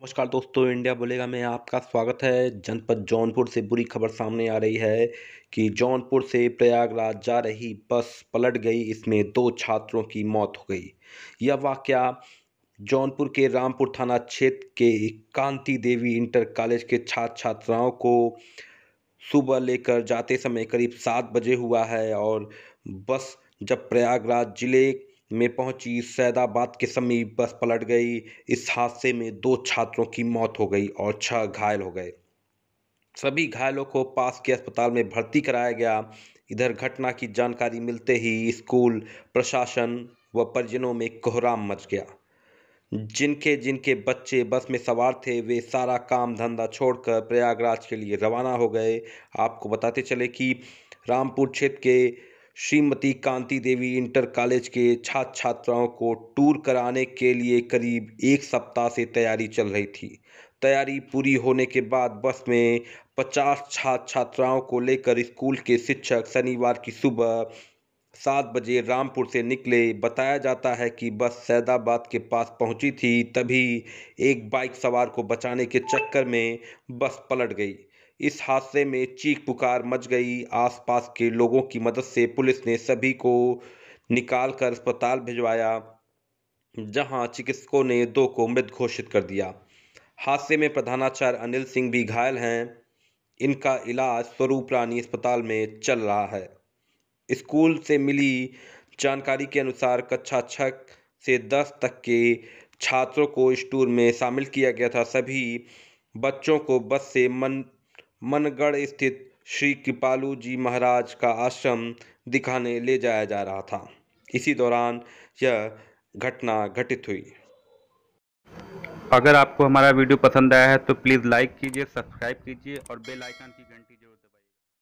नमस्कार दोस्तों इंडिया बोलेगा में आपका स्वागत है जनपद जौनपुर से बुरी खबर सामने आ रही है कि जौनपुर से प्रयागराज जा रही बस पलट गई इसमें दो छात्रों की मौत हो गई यह वाक्य जौनपुर के रामपुर थाना क्षेत्र के कांति देवी इंटर कॉलेज के छात्र छात्राओं को सुबह लेकर जाते समय करीब सात बजे हुआ है और बस जब प्रयागराज जिले में पहुंची सैदाबाद के समीप बस पलट गई इस हादसे में दो छात्रों की मौत हो गई और छह घायल हो गए सभी घायलों को पास के अस्पताल में भर्ती कराया गया इधर घटना की जानकारी मिलते ही स्कूल प्रशासन व परिजनों में कोहराम मच गया जिनके जिनके बच्चे बस में सवार थे वे सारा काम धंधा छोड़कर प्रयागराज के लिए रवाना हो गए आपको बताते चले कि रामपुर क्षेत्र के श्रीमती कांति देवी इंटर कॉलेज के छात्र छात्राओं को टूर कराने के लिए करीब एक सप्ताह से तैयारी चल रही थी तैयारी पूरी होने के बाद बस में पचास छात्र छात्राओं को लेकर स्कूल के शिक्षक शनिवार की सुबह सात बजे रामपुर से निकले बताया जाता है कि बस सैदाबाद के पास पहुंची थी तभी एक बाइक सवार को बचाने के चक्कर में बस पलट गई इस हादसे में चीख पुकार मच गई आसपास के लोगों की मदद से पुलिस ने सभी को निकाल कर अस्पताल भिजवाया जहां चिकित्सकों ने दो को मृत घोषित कर दिया हादसे में प्रधानाचार्य अनिल सिंह भी घायल हैं इनका इलाज स्वरूप रानी अस्पताल में चल रहा है स्कूल से मिली जानकारी के अनुसार कक्षा छः से दस तक के छात्रों को इस टूर में शामिल किया गया था सभी बच्चों को बस से मन मनगढ़ स्थित श्री कृपालू जी महाराज का आश्रम दिखाने ले जाया जा रहा था इसी दौरान यह घटना घटित हुई अगर आपको हमारा वीडियो पसंद आया है तो प्लीज़ लाइक कीजिए सब्सक्राइब कीजिए और बेल आइकन की घंटी जरूर